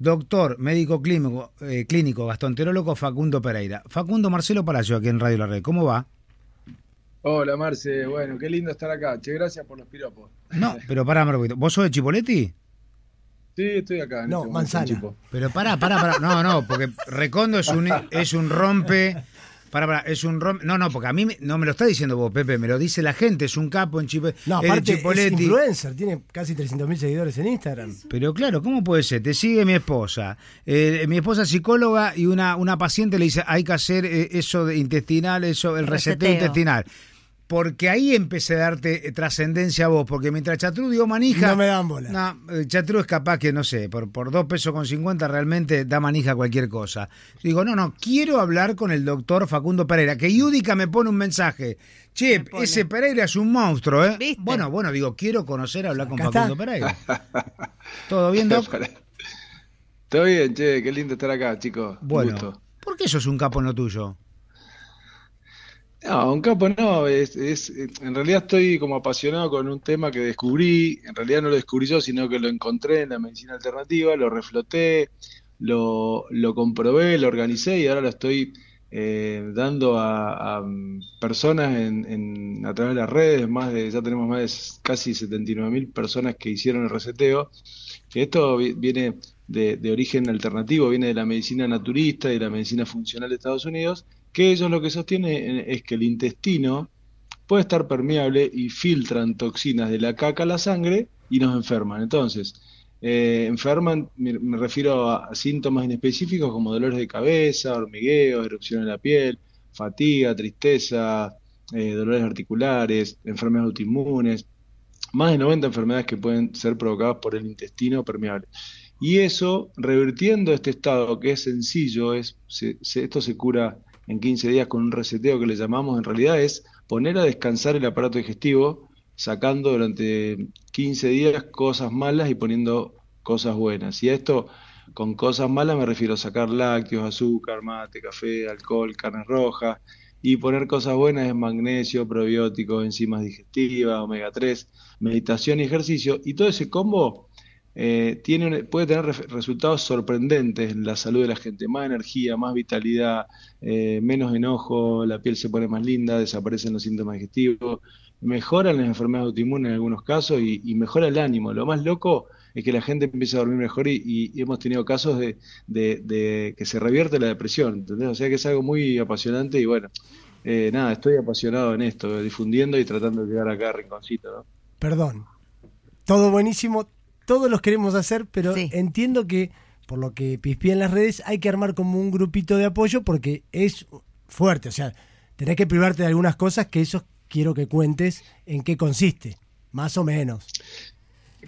Doctor, médico clínico, eh, clínico gastroenterólogo Facundo Pereira. Facundo Marcelo Palacio, aquí en Radio La Red. ¿Cómo va? Hola, Marce. Bueno, qué lindo estar acá. Che, gracias por los piropos. No, pero pará, Marco. ¿Vos sos de Chipoletti? Sí, estoy acá. no, este Manzana. Pero pará, pará, pará. No, no, porque Recondo es un, es un rompe para, para, es un No, no, porque a mí no me lo está diciendo vos, Pepe, me lo dice la gente, es un capo en Chip... No, eh, aparte es influencer, tiene casi 300.000 seguidores en Instagram. Pero claro, ¿cómo puede ser? Te sigue mi esposa, eh, mi esposa es psicóloga y una, una paciente le dice, hay que hacer eh, eso de intestinal, eso, el reset intestinal porque ahí empecé a darte eh, trascendencia a vos, porque mientras Chatrú dio manija... No me dan bola. No, eh, Chatrú es capaz que, no sé, por, por dos pesos con 50 realmente da manija a cualquier cosa. digo, no, no, quiero hablar con el doctor Facundo Pereira, que Yudica me pone un mensaje. Che, ese Pereira es un monstruo, ¿eh? Bueno, bueno, digo, quiero conocer, hablar con Facundo Pereira. ¿Todo bien, doctor? Todo bien, che, qué lindo estar acá, chicos. Bueno, Gusto. ¿por qué sos un capo en lo tuyo? No, aunque capo no, es, en realidad estoy como apasionado con un tema que descubrí, en realidad no lo descubrí yo, sino que lo encontré en la medicina alternativa, lo refloté, lo, lo comprobé, lo organicé y ahora lo estoy eh, dando a, personas a través de las redes, más de, ya tenemos más de casi 79 mil personas que hicieron el reseteo, esto viene de, origen alternativo, viene de la medicina naturista y de la medicina funcional de Estados Unidos, que ellos lo que sostienen es que el intestino puede estar permeable y filtran toxinas de la caca a la sangre y nos enferman. Entonces, eh, enferman, me, refiero a, síntomas inespecíficos como dolores de cabeza, hormigueo, erupción en la piel, fatiga, tristeza, eh, dolores articulares, enfermedades autoinmunes, más de 90 enfermedades que pueden ser provocadas por el intestino permeable. Y eso, revirtiendo este estado que es sencillo, es, esto se cura en 15 días con un reseteo que le llamamos, en realidad es poner a descansar el aparato digestivo, sacando durante 15 días cosas malas y poniendo cosas buenas. Y esto, con cosas malas me refiero a sacar lácteos, azúcar, mate, café, alcohol, carne roja, y poner cosas buenas es magnesio, probióticos, enzimas digestivas, omega 3, meditación y ejercicio. Y todo ese combo eh, tiene, puede tener resultados sorprendentes en la salud de la gente, más energía, más vitalidad, eh, menos enojo, la piel se pone más linda, desaparecen los síntomas digestivos, mejoran las enfermedades autoinmunes en algunos casos y, mejora el ánimo. Lo más loco es que la gente empieza a dormir mejor y, hemos tenido casos de, que se revierte la depresión, ¿entendés? O sea que es algo muy apasionante y bueno, eh, nada, estoy apasionado en esto, difundiendo y tratando de llegar acá cada Rinconcito, Perdón, todo buenísimo, todos los queremos hacer, pero entiendo que, por lo que pispí en las redes, hay que armar como un grupito de apoyo porque es fuerte. O sea, tenés que privarte de algunas cosas que eso quiero que cuentes en qué consiste, más o menos.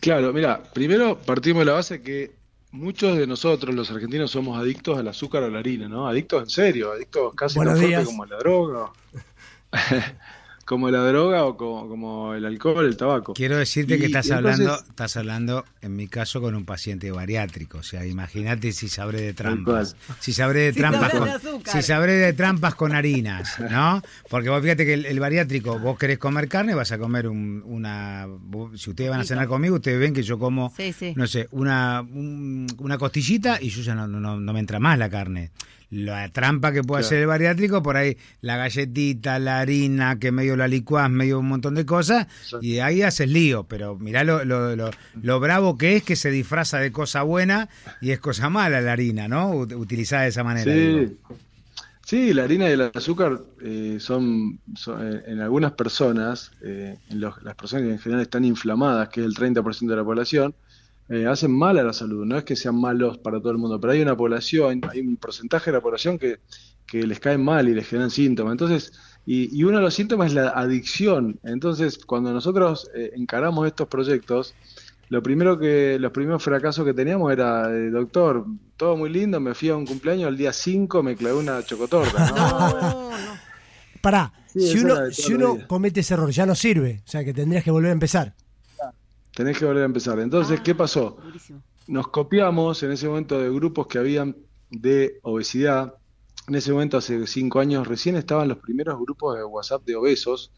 Claro, mira, primero partimos de la base que muchos de nosotros, los argentinos, somos adictos al azúcar o a la harina, ¿no? Adictos en serio, adictos casi como a la droga. como la droga o como, el alcohol, el tabaco. Quiero decirte que estás hablando, estás hablando, en mi caso, con un paciente bariátrico. O sea, imagínate si sabré de trampas. Si sabré de trampas con, si sabré de trampas con harinas, ¿no? Porque vos fíjate que el, bariátrico, vos querés comer carne, vas a comer una. si ustedes van a cenar conmigo, ustedes ven que yo como, no sé, una, una costillita y yo ya no me entra más la carne la trampa que puede hacer el bariátrico, por ahí la galletita, la harina, que medio la licuás, medio un montón de cosas, y ahí haces lío. Pero mirá lo, lo, lo, bravo que es que se disfraza de cosa buena y es cosa mala la harina, ¿no? Utilizada de esa manera. Sí, sí la harina y el azúcar eh, son, eh, en algunas personas, eh, en las personas que en general están inflamadas, que es el 30% de la población, eh, hacen mal a la salud, no es que sean malos para todo el mundo, pero hay una población, hay un porcentaje de la población que, les cae mal y les generan síntomas. Entonces, y, y, uno de los síntomas es la adicción. Entonces, cuando nosotros eh, encaramos estos proyectos, lo primero que, los primeros fracasos que teníamos era, eh, doctor, todo muy lindo, me fui a un cumpleaños, el día 5 me clavé una chocotorta. No, Pará, si uno, si uno comete ese error, ya no sirve, o sea que tendrías que volver a empezar. Tenés que volver a empezar. Entonces, ¿qué ah, pasó? Nos copiamos en ese momento de grupos que habían de obesidad. En ese momento, hace cinco años, recién estaban los primeros grupos de WhatsApp de obesos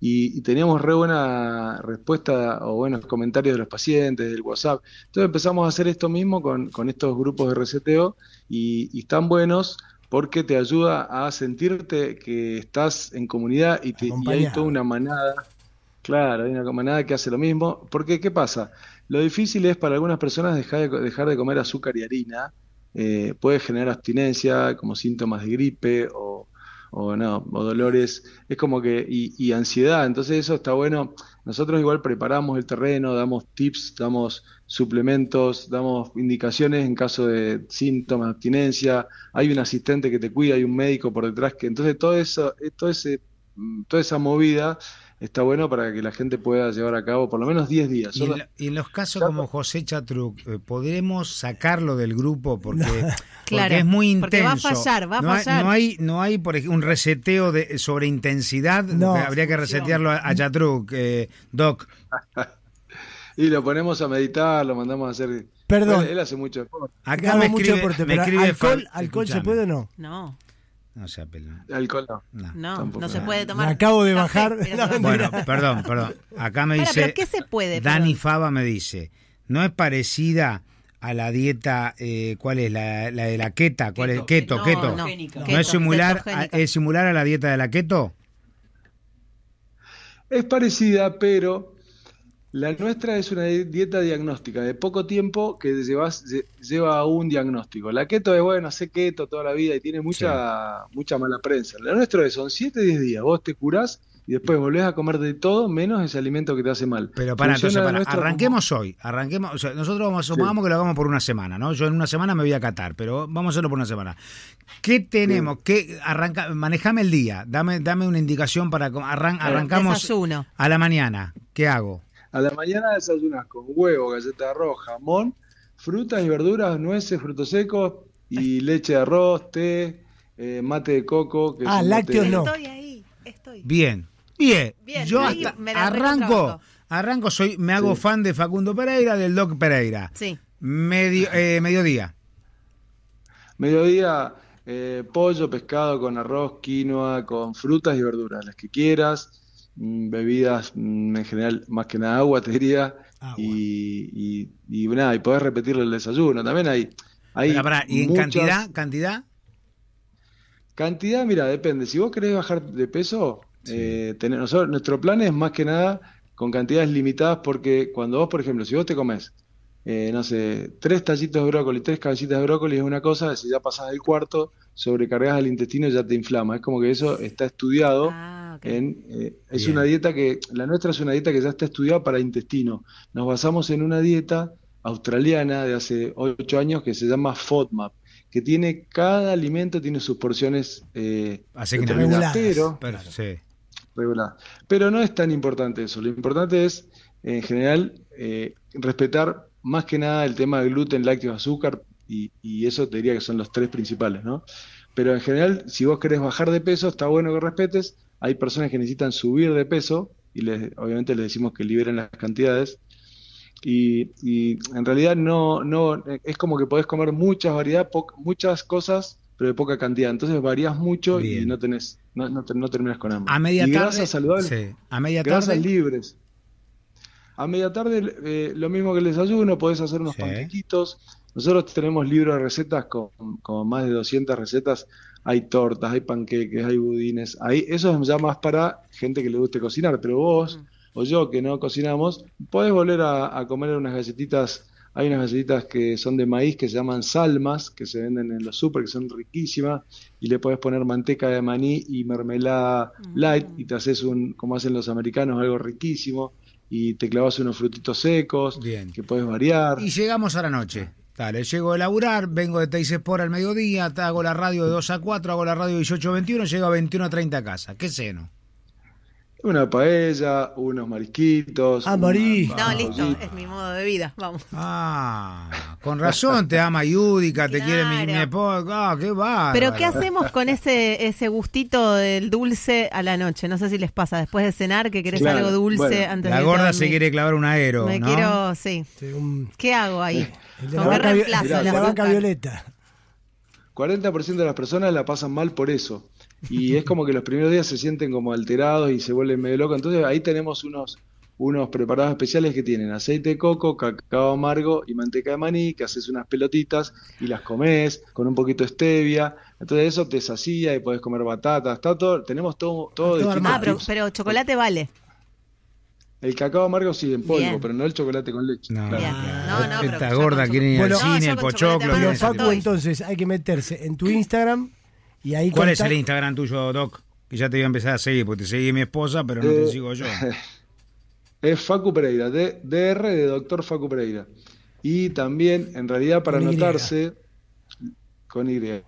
y, teníamos re buena respuesta o buenos comentarios de los pacientes, del WhatsApp. Entonces empezamos a hacer esto mismo con, estos grupos de reseteo y, y están buenos porque te ayuda a sentirte que estás en comunidad y, te, y hay toda una manada Claro, hay una manada que hace lo mismo. Porque, ¿qué pasa? Lo difícil es para algunas personas dejar de, dejar de comer azúcar y harina. Eh, puede generar abstinencia, como síntomas de gripe o, no, o dolores, es como que, y, ansiedad, entonces eso está bueno. Nosotros igual preparamos el terreno, damos tips, damos suplementos, damos indicaciones en caso de síntomas de abstinencia, hay un asistente que te cuida, hay un médico por detrás, que entonces todo eso, eh, todo ese Mm, toda esa movida está bueno para que la gente pueda llevar a cabo por lo menos 10 días. Y en, los casos como José Chatruc, eh, ¿podremos sacarlo del grupo? Porque, es muy intenso. va a fallar, va a no hay, no hay, por un reseteo de, sobre intensidad. Habría que resetearlo a, a Chatruc, eh, Doc. y lo ponemos a meditar, lo mandamos a hacer... Perdón. Él, hace mucho Acá me, escribe, ¿Alcohol, alcohol se puede o no? No. No se apela. Alcohol no. No, se puede tomar. acabo de bajar. bueno, perdón, perdón. Acá me dice. qué se puede? Dani Fava me dice. No es parecida a la dieta, eh, ¿cuál es? La, la, de la queta, ¿cuál es? Keto, keto. No, es similar, es similar a la dieta de la keto? Es parecida, pero la nuestra es una dieta diagnóstica, de poco tiempo que llevas, lleva un diagnóstico. La keto es, bueno, sé keto toda la vida y tiene mucha, mucha mala prensa. La nuestra es, son 7, 10 días, vos te curás y después volvés a comer de todo menos ese alimento que te hace mal. Pero para, para. arranquemos hoy, arranquemos, o sea, nosotros vamos, a que lo hagamos por una semana, ¿no? Yo en una semana me voy a catar, pero vamos a hacerlo por una semana. ¿Qué tenemos? ¿Qué arranca, manejame el día, dame, dame una indicación para arran, arrancamos a la mañana. ¿Qué hago? A la mañana desayunas con huevo, galleta arroz, jamón, frutas y verduras, nueces, frutos secos y leche de arroz, té, eh, mate de coco. ah, lácteos no. Estoy ahí, estoy. Bien, bien. Yo arranco, arranco, soy, me hago fan de Facundo Pereira, del Doc Pereira. Sí. Medio, eh, mediodía. Mediodía, eh, pollo, pescado con arroz, quinoa, con frutas y verduras, las que quieras. Mm, bebidas, mm, en general, más que nada agua, te diría, Y, y, nada, y podés repetir el desayuno. También hay... hay ¿Y en cantidad? ¿Cantidad? Cantidad, mira, depende. Si vos querés bajar de peso, eh, nosotros, nuestro plan es más que nada con cantidades limitadas porque cuando vos, por ejemplo, si vos te comes, eh, no sé, tres tallitos de brócoli, tres cabecitas de brócoli es una cosa, si ya pasás del cuarto, sobrecargas el intestino y ya te inflama. Es como que eso está estudiado. Ah. Eh, es una dieta que, la nuestra es una dieta que ya está estudiada para intestino. Nos basamos en una dieta australiana de hace ocho años que se llama FODMAP, que tiene cada alimento, tiene sus porciones eh, reguladas, pero, pero, pero no es tan importante eso. Lo importante es, en general, eh, respetar más que nada el tema de gluten, lácteos, azúcar, y, y, eso te diría que son los tres principales, ¿no? Pero en general, si vos querés bajar de peso, está bueno que respetes, hay personas que necesitan subir de peso y les, obviamente les decimos que liberen las cantidades. Y, en realidad no, no, es como que podés comer muchas muchas cosas, pero de poca cantidad. Entonces varías mucho y no tenés, no, no, terminas con hambre. A media y grasas tarde. Saludables, sí. A media grasas tarde. libres. A media tarde, eh, lo mismo que el desayuno, podés hacer unos Nosotros tenemos libros de recetas con, con, más de 200 recetas hay tortas, hay panqueques, hay budines, hay, eso es ya más para gente que le guste cocinar, pero vos mm. o yo que no cocinamos, podés volver a, comer unas galletitas, hay unas galletitas que son de maíz que se llaman salmas, que se venden en los super, que son riquísimas, y le podés poner manteca de maní y mermelada mm. light, y te haces un, como hacen los americanos, algo riquísimo, y te clavas unos frutitos secos, que puedes variar. Y llegamos a la noche. Dale, llego de laburar, vengo de Teis Sport al mediodía, hago la radio de 2 a 4, hago la radio de 18 a 21, llego a 21 a 30 a casa. ¿Qué seno? Una paella, unos mariquitos Ah, No, listo, es mi modo de vida, vamos. Ah, con razón te ama Yudica, te quiere mi, mi Ah, qué va. Pero ¿qué hacemos con ese, ese gustito del dulce a la noche? No sé si les pasa, después de cenar que querés algo dulce antes la La gorda se quiere clavar un aero, Me quiero, sí. ¿Qué hago ahí? la, la violeta. 40% de las personas la pasan mal por eso y es como que los primeros días se sienten como alterados y se vuelven medio locos. Entonces ahí tenemos unos, unos preparados especiales que tienen aceite de coco, cacao amargo y manteca de maní, que haces unas pelotitas y las comes con un poquito de stevia. Entonces eso te sacía y podés comer batatas. Está todo, tenemos todo, todo, de Ah, pero, pero, chocolate vale. El cacao amargo sí, en polvo, pero no el chocolate con leche. No, no, no, gorda quiere al cine, el pochoclo. entonces, hay que meterse en tu Instagram, ¿Cuál es el Instagram tuyo, Doc? Que ya te voy a empezar a seguir, porque te seguí mi esposa, pero no te eh, sigo yo. Es Facu Pereira, de, DR de Doctor Facu Pereira. Y también, en realidad, para anotarse, con Y.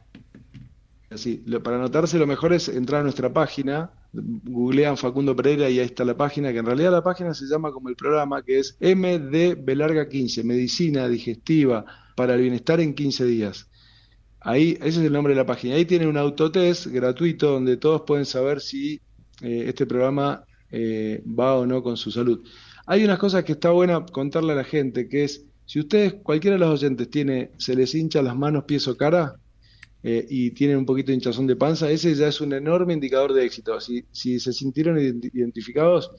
Así, para anotarse lo mejor es entrar a nuestra página, googlean Facundo Pereira y ahí está la página, que en realidad la página se llama como el programa, que es MD Larga 15, Medicina Digestiva para el Bienestar en 15 días. Ahí, ese es el nombre de la página. Ahí tienen un autotest gratuito donde todos pueden saber si eh, este programa eh, va o no con su salud. Hay unas cosas que está buena contarle a la gente, que es, si ustedes, cualquiera de los oyentes tiene, se les hincha las manos, pies o cara, eh, y tienen un poquito de hinchazón de panza, ese ya es un enorme indicador de éxito. Si, si se sintieron identificados,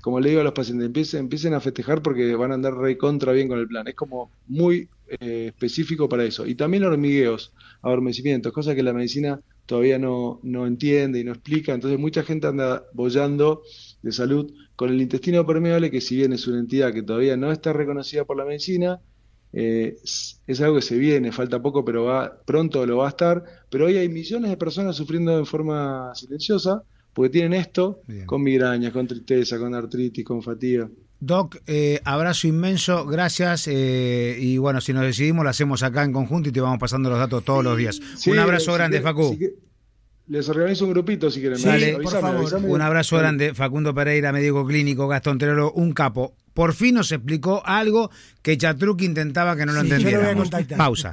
como le digo a los pacientes, empiecen, empiecen a festejar porque van a andar re contra bien con el plan. Es como muy eh, específico para eso. Y también hormigueos, adormecimientos, cosas que la medicina todavía no, no entiende y no explica. Entonces mucha gente anda bollando de salud con el intestino permeable, que si bien es una entidad que todavía no está reconocida por la medicina, eh, es, algo que se viene, falta poco, pero va, pronto lo va a estar. Pero hoy hay millones de personas sufriendo de forma silenciosa porque tienen esto con migrañas, con tristeza, con artritis, con fatiga. Doc, eh, abrazo inmenso, gracias. Eh, y bueno, si nos decidimos, lo hacemos acá en conjunto y te vamos pasando los datos todos los días. un abrazo grande, Facu. les organizo un grupito si quieren. Sí, Un abrazo grande, Facundo Pereira, médico clínico, Gastón Terolo, un capo. Por fin nos explicó algo que Chatruc intentaba que no lo entendiera. Pausa.